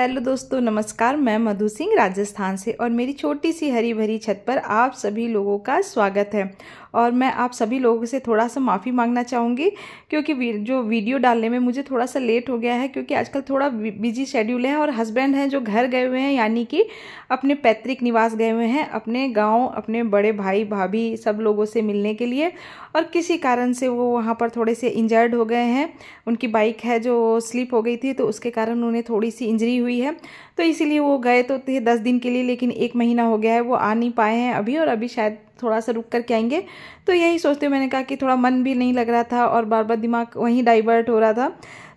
hello दोस्तों नमस्कार मैं मधु सिंह राजस्थान से और मेरी छोटी सी हरी भरी छत पर आप सभी लोगों का स्वागत है और मैं आप सभी लोगों से थोड़ा सा माफ़ी मांगना चाहूँगी क्योंकि जो वीडियो डालने में मुझे थोड़ा सा लेट हो गया है क्योंकि आजकल थोड़ा बिजी शेड्यूल है और हस्बैंड हैं जो घर गए हुए हैं यानी कि अपने पैतृक निवास गए हुए हैं अपने गाँव अपने बड़े भाई भाभी सब लोगों से मिलने के लिए और किसी कारण से वो वहाँ पर थोड़े से इंजर्ड हो गए हैं उनकी बाइक है जो स्लिप हो गई थी तो उसके कारण उन्हें थोड़ी सी इंजरी हुई हुई है तो इसीलिए वो गए तो थे दस दिन के लिए लेकिन एक महीना हो गया है वो आ नहीं पाए हैं अभी और अभी शायद थोड़ा सा रुक कर के आएंगे तो यही सोचते हुए मैंने कहा कि थोड़ा मन भी नहीं लग रहा था और बार बार दिमाग वहीं डाइवर्ट हो रहा था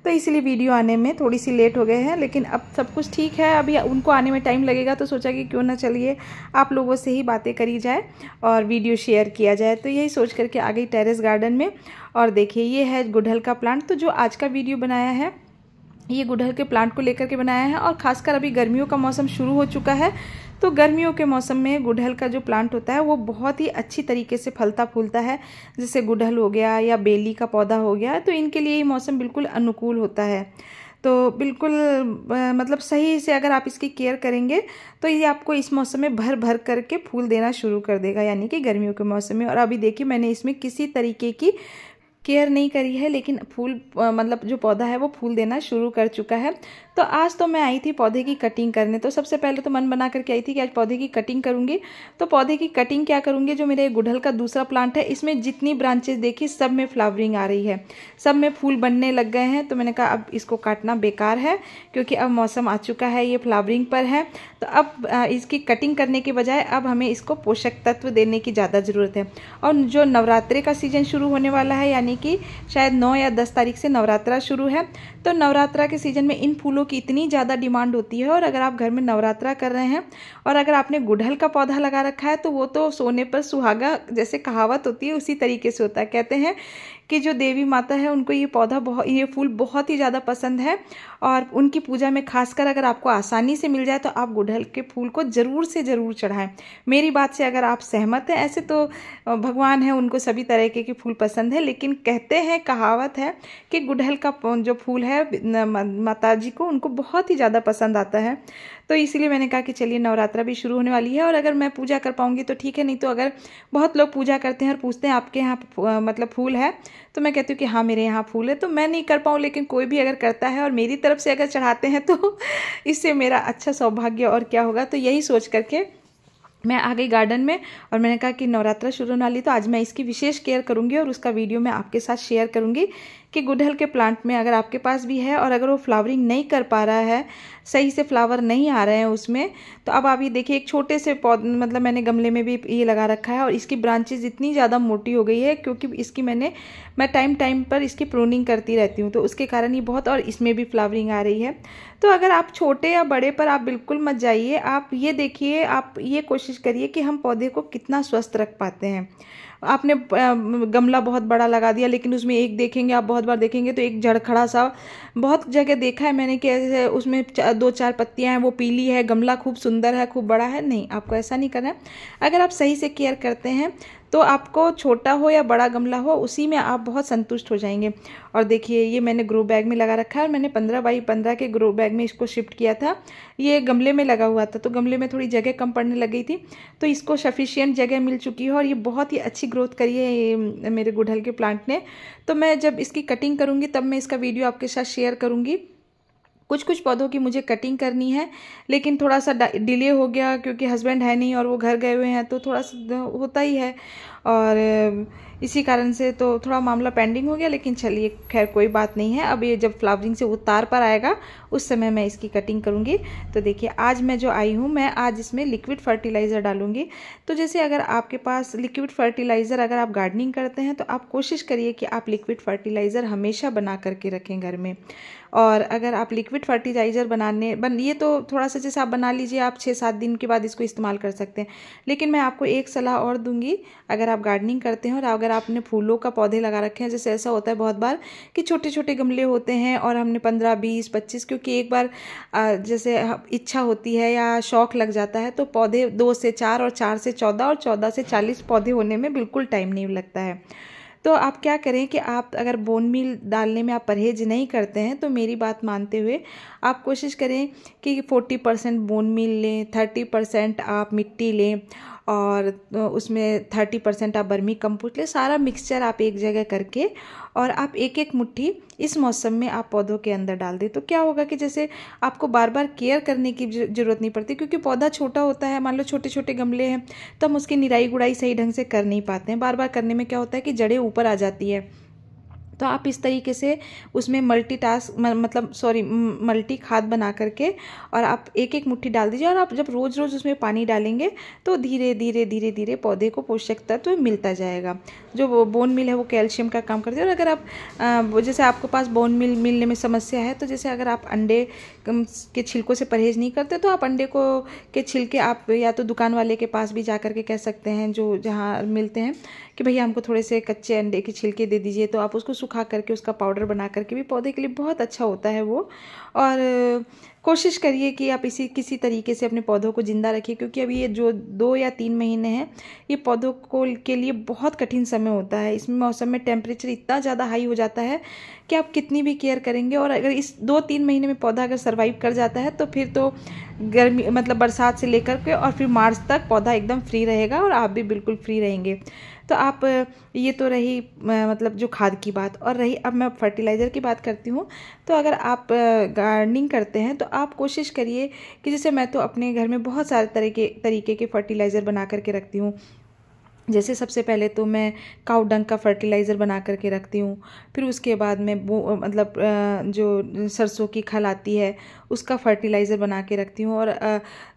तो इसीलिए वीडियो आने में थोड़ी सी लेट हो गए हैं लेकिन अब सब कुछ ठीक है अभी उनको आने में टाइम लगेगा तो सोचा कि क्यों ना चलिए आप लोगों से ही बातें करी जाए और वीडियो शेयर किया जाए तो यही सोच करके आ गई टेरेस गार्डन में और देखिए ये है गुड़हल का प्लांट तो जो आज का वीडियो बनाया है ये गुड़हल के प्लांट को लेकर के बनाया है और ख़ासकर अभी गर्मियों का मौसम शुरू हो चुका है तो गर्मियों के मौसम में गुड़हल का जो प्लांट होता है वो बहुत ही अच्छी तरीके से फलता फूलता है जैसे गुड़हल हो गया या बेली का पौधा हो गया तो इनके लिए ये मौसम बिल्कुल अनुकूल होता है तो बिल्कुल मतलब सही से अगर आप इसकी केयर करेंगे तो ये आपको इस मौसम में भर भर करके फूल देना शुरू कर देगा यानी कि गर्मियों के मौसम में और अभी देखिए मैंने इसमें किसी तरीके की केयर नहीं करी है लेकिन फूल मतलब जो पौधा है वो फूल देना शुरू कर चुका है तो आज तो मैं आई थी पौधे की कटिंग करने तो सबसे पहले तो मन बना करके आई थी कि आज पौधे की कटिंग करूँगी तो पौधे की कटिंग क्या करूँगी जो मेरे गुड़हल का दूसरा प्लांट है इसमें जितनी ब्रांचेज देखी सब में फ्लावरिंग आ रही है सब में फूल बनने लग गए हैं तो मैंने कहा अब इसको काटना बेकार है क्योंकि अब मौसम आ चुका है ये फ्लावरिंग पर है तो अब इसकी कटिंग करने के बजाय अब हमें इसको पोषक तत्व देने की ज़्यादा ज़रूरत है और जो नवरात्रे का सीजन शुरू होने वाला है यानी कि शायद नौ या दस तारीख से नवरात्रा शुरू है तो नवरात्रा के सीजन में इन फूलों फूलों की इतनी ज़्यादा डिमांड होती है और अगर आप घर में नवरात्रा कर रहे हैं और अगर आपने गुड़हल का पौधा लगा रखा है तो वो तो सोने पर सुहागा जैसे कहावत होती है उसी तरीके से होता है कहते हैं कि जो देवी माता है उनको ये पौधा बहुत ये फूल बहुत ही ज़्यादा पसंद है और उनकी पूजा में खासकर अगर आपको आसानी से मिल जाए तो आप गुड़हल के फूल को ज़रूर से ज़रूर चढ़ाएं मेरी बात से अगर आप सहमत हैं ऐसे तो भगवान है उनको सभी तरीके के फूल पसंद है लेकिन कहते हैं कहावत है कि गुड़हल का जो फूल है माता जी को उनको बहुत ही ज़्यादा पसंद आता है तो इसीलिए मैंने कहा कि चलिए नवरात्रा भी शुरू होने वाली है और अगर मैं पूजा कर पाऊंगी तो ठीक है नहीं तो अगर बहुत लोग पूजा करते हैं और पूछते हैं आपके यहाँ मतलब फूल है तो मैं कहती हूँ कि हाँ मेरे यहाँ फूल है तो मैं नहीं कर पाऊँ लेकिन कोई भी अगर करता है और मेरी तरफ तरफ से अगर चढ़ाते हैं तो इससे मेरा अच्छा सौभाग्य और क्या होगा तो यही सोच करके मैं आ गई गार्डन में और मैंने कहा कि नवरात्रा शुरू होने वाली तो आज मैं इसकी विशेष केयर करूंगी और उसका वीडियो मैं आपके साथ शेयर करूंगी कि गुड़हल के प्लांट में अगर आपके पास भी है और अगर वो फ्लावरिंग नहीं कर पा रहा है सही से फ्लावर नहीं आ रहे हैं उसमें तो अब आप ये देखिए एक छोटे से पौध मतलब मैंने गमले में भी ये लगा रखा है और इसकी ब्रांचेज इतनी ज़्यादा मोटी हो गई है क्योंकि इसकी मैंने मैं टाइम टाइम पर इसकी प्रोनिंग करती रहती हूँ तो उसके कारण ये बहुत और इसमें भी फ्लावरिंग आ रही है तो अगर आप छोटे या बड़े पर आप बिल्कुल मत जाइए आप ये देखिए आप ये कोशिश करिए कि हम पौधे को कितना स्वस्थ रख पाते हैं आपने गमला बहुत बड़ा लगा दिया लेकिन उसमें एक देखेंगे आप बहुत बार देखेंगे तो एक जड़खड़ा सा बहुत जगह देखा है मैंने कि ऐसे उसमें दो चार पत्तियां हैं वो पीली है गमला खूब सुंदर है खूब बड़ा है नहीं आपको ऐसा नहीं करना है अगर आप सही से केयर करते हैं तो आपको छोटा हो या बड़ा गमला हो उसी में आप बहुत संतुष्ट हो जाएंगे और देखिए ये मैंने ग्रो बैग में लगा रखा है और मैंने पंद्रह बाई पंद्रह के ग्रो बैग में इसको शिफ्ट किया था ये गमले में लगा हुआ था तो गमले में थोड़ी जगह कम पड़ने लगी थी तो इसको सफिशियंट जगह मिल चुकी है और ये बहुत ही अच्छी ग्रोथ करी है ये मेरे गुड़हल के प्लांट ने तो मैं जब इसकी कटिंग करूँगी तब मैं इसका वीडियो आपके साथ शेयर करूँगी कुछ कुछ पौधों की मुझे कटिंग करनी है लेकिन थोड़ा सा डिले हो गया क्योंकि हस्बैंड है नहीं और वो घर गए हुए हैं तो थोड़ा सा होता ही है और इसी कारण से तो थोड़ा मामला पेंडिंग हो गया लेकिन चलिए खैर कोई बात नहीं है अब ये जब फ्लावरिंग से उतार पर आएगा उस समय मैं इसकी कटिंग करूँगी तो देखिए आज मैं जो आई हूँ मैं आज इसमें लिक्विड फर्टिलाइज़र डालूँगी तो जैसे अगर आपके पास लिक्विड फर्टिलाइज़र अगर आप गार्डनिंग करते हैं तो आप कोशिश करिए कि आप लिक्विड फर्टिलाइज़र हमेशा बना करके रखें घर में और अगर आप लिक्विड फर्टिलाइज़र बनाने बन ये तो थोड़ा सा जैसे आप बना लीजिए आप छः सात दिन के बाद इसको इस्तेमाल कर सकते हैं लेकिन मैं आपको एक सलाह और दूंगी अगर आप गार्डनिंग करते हैं और अगर आपने फूलों का पौधे लगा रखे हैं जैसे ऐसा होता है बहुत बार कि छोटे छोटे गमले होते हैं और हमने पंद्रह बीस पच्चीस क्योंकि एक बार जैसे इच्छा होती है या शौक लग जाता है तो पौधे दो से चार और चार से चौदह और चौदह से चालीस पौधे होने में बिल्कुल टाइम नहीं लगता है तो आप क्या करें कि आप अगर बोन मील डालने में आप परहेज नहीं करते हैं तो मेरी बात मानते हुए आप कोशिश करें कि फोर्टी परसेंट बोन मील लें थर्टी परसेंट आप मिट्टी लें और उसमें थर्टी परसेंट आप बर्मी कंपोस्ट ले सारा मिक्सचर आप एक जगह करके और आप एक एक मुट्ठी इस मौसम में आप पौधों के अंदर डाल दें तो क्या होगा कि जैसे आपको बार बार केयर करने की ज़रूरत नहीं पड़ती क्योंकि पौधा छोटा होता है मान लो छोटे छोटे गमले हैं तो हम उसकी निराई गुड़ाई सही ढंग से कर नहीं पाते हैं बार बार करने में क्या होता है कि जड़ें ऊपर आ जाती है तो आप इस तरीके से उसमें मल्टी टास्क मतलब सॉरी मल्टी खाद बना करके और आप एक एक मुट्ठी डाल दीजिए और आप जब रोज़ रोज़ उसमें पानी डालेंगे तो धीरे धीरे धीरे धीरे पौधे को पोषक तत्व तो मिलता जाएगा जो बोन मिल है वो कैल्शियम का काम करती है और अगर आप जैसे आपके पास बोन मिल मिलने में समस्या है तो जैसे अगर आप अंडे के छिलकों से परहेज नहीं करते तो आप अंडे को के छिलके आप या तो दुकान वाले के पास भी जा कर के कह सकते हैं जो जहाँ मिलते हैं कि भैया हमको थोड़े से कच्चे अंडे के छिलके दे दीजिए तो आप उसको सुखा करके उसका पाउडर बना करके भी पौधे के लिए बहुत अच्छा होता है वो और कोशिश करिए कि आप इसी किसी तरीके से अपने पौधों को ज़िंदा रखिए क्योंकि अभी ये जो दो या तीन महीने हैं ये पौधों को के लिए बहुत कठिन समय होता है इसमें मौसम में टेम्परेचर इतना ज़्यादा हाई हो जाता है कि आप कितनी भी केयर करेंगे और अगर इस दो तीन महीने में पौधा अगर सर्वाइव कर जाता है तो फिर तो गर्मी मतलब बरसात से लेकर के और फिर मार्च तक पौधा एकदम फ्री रहेगा और आप भी बिल्कुल फ्री रहेंगे तो आप ये तो रही मतलब जो खाद की बात और रही अब मैं फर्टिलाइज़र की बात करती हूँ तो अगर आप गार्डनिंग करते हैं तो आप कोशिश करिए कि जैसे मैं तो अपने घर में बहुत सारे तरह के तरीके के फर्टिलाइज़र बना करके रखती हूँ जैसे सबसे पहले तो मैं काउडंग का फर्टिलाइज़र बना करके रखती हूँ फिर उसके बाद में वो मतलब जो सरसों की खल आती है उसका फर्टिलाइज़र बना के रखती हूँ और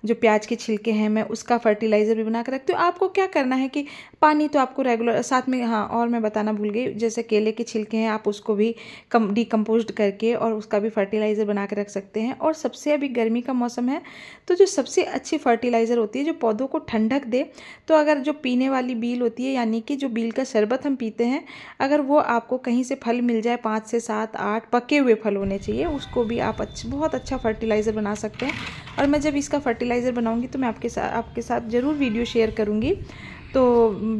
जो प्याज के छिलके हैं मैं उसका फर्टिलाइज़र भी बना कर रखती हूँ आपको क्या करना है कि पानी तो आपको रेगुलर साथ में हाँ और मैं बताना भूल गई जैसे केले के छिलके हैं आप उसको भी कम डिकम्पोज करके और उसका भी फर्टिलाइज़र बना के रख सकते हैं और सबसे अभी गर्मी का मौसम है तो जो सबसे अच्छी फर्टिलाइज़र होती है जो पौधों को ठंडक दे तो अगर जो पीने वाली बील होती है यानी कि जो बील का शरबत हम पीते हैं अगर वो आपको कहीं से फल मिल जाए पाँच से सात आठ पके हुए फल होने चाहिए उसको भी आप अच्छा बहुत अच्छा फर्टिलाइज़र बना सकते हैं और मैं जब इसका फर्टिलाइज़र बनाऊँगी तो मैं आपके साथ आपके साथ ज़रूर वीडियो शेयर करूँगी तो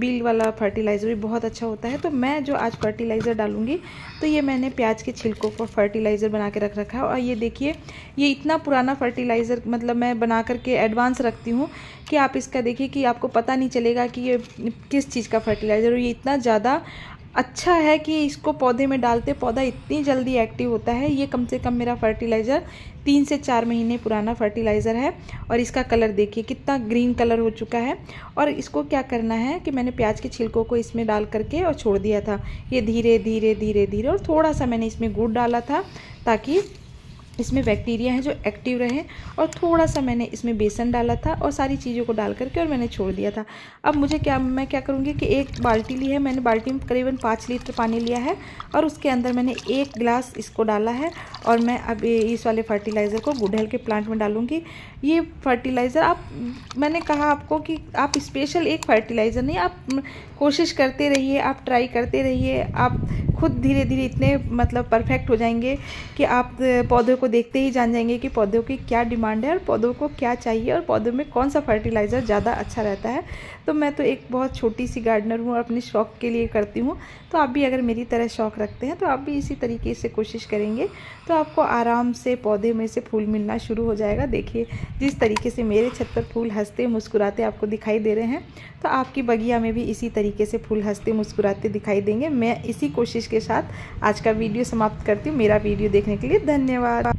बिल वाला फर्टिलाइज़र भी बहुत अच्छा होता है तो मैं जो आज फर्टिलाइज़र डालूंगी तो ये मैंने प्याज के छिलकों को फर्टिलाइज़र बना के रख रखा है और ये देखिए ये इतना पुराना फर्टिलाइज़र मतलब मैं बना करके एडवांस रखती हूँ कि आप इसका देखिए कि आपको पता नहीं चलेगा कि ये किस चीज़ का फर्टिलाइज़र और ये इतना ज़्यादा अच्छा है कि इसको पौधे में डालते पौधा इतनी जल्दी एक्टिव होता है ये कम से कम मेरा फर्टिलाइज़र तीन से चार महीने पुराना फर्टिलाइज़र है और इसका कलर देखिए कितना ग्रीन कलर हो चुका है और इसको क्या करना है कि मैंने प्याज के छिलकों को इसमें डाल करके और छोड़ दिया था ये धीरे धीरे धीरे धीरे और थोड़ा सा मैंने इसमें गुड़ डाला था ताकि इसमें बैक्टीरिया है जो एक्टिव रहे और थोड़ा सा मैंने इसमें बेसन डाला था और सारी चीज़ों को डाल करके और मैंने छोड़ दिया था अब मुझे क्या मैं क्या करूँगी कि एक बाल्टी ली है मैंने बाल्टी में करीबन पाँच लीटर पानी लिया है और उसके अंदर मैंने एक गिलास इसको डाला है और मैं अब इस वाले फर्टिलाइज़र को गुड़हल के प्लांट में डालूँगी ये फर्टिलाइज़र आप मैंने कहा आपको कि आप स्पेशल एक फर्टिलाइज़र नहीं आप कोशिश करते रहिए आप ट्राई करते रहिए आप खुद धीरे धीरे इतने मतलब परफेक्ट हो जाएंगे कि आप पौधों को देखते ही जान जाएंगे कि पौधों की क्या डिमांड है और पौधों को क्या चाहिए और पौधों में कौन सा फर्टिलाइज़र ज़्यादा अच्छा रहता है तो मैं तो एक बहुत छोटी सी गार्डनर हूँ और अपने शौक़ के लिए करती हूँ तो आप भी अगर मेरी तरह शौक़ रखते हैं तो आप भी इसी तरीके से कोशिश करेंगे तो आपको आराम से पौधे में से फूल मिलना शुरू हो जाएगा देखिए जिस तरीके से मेरे छत पर फूल हंसते मुस्कुराते आपको दिखाई दे रहे हैं तो आपकी बगिया में भी इसी तरीके से फूल हंसते मुस्कुराते दिखाई देंगे मैं इसी कोशिश के साथ आज का वीडियो समाप्त करती हूँ मेरा वीडियो देखने के लिए धन्यवाद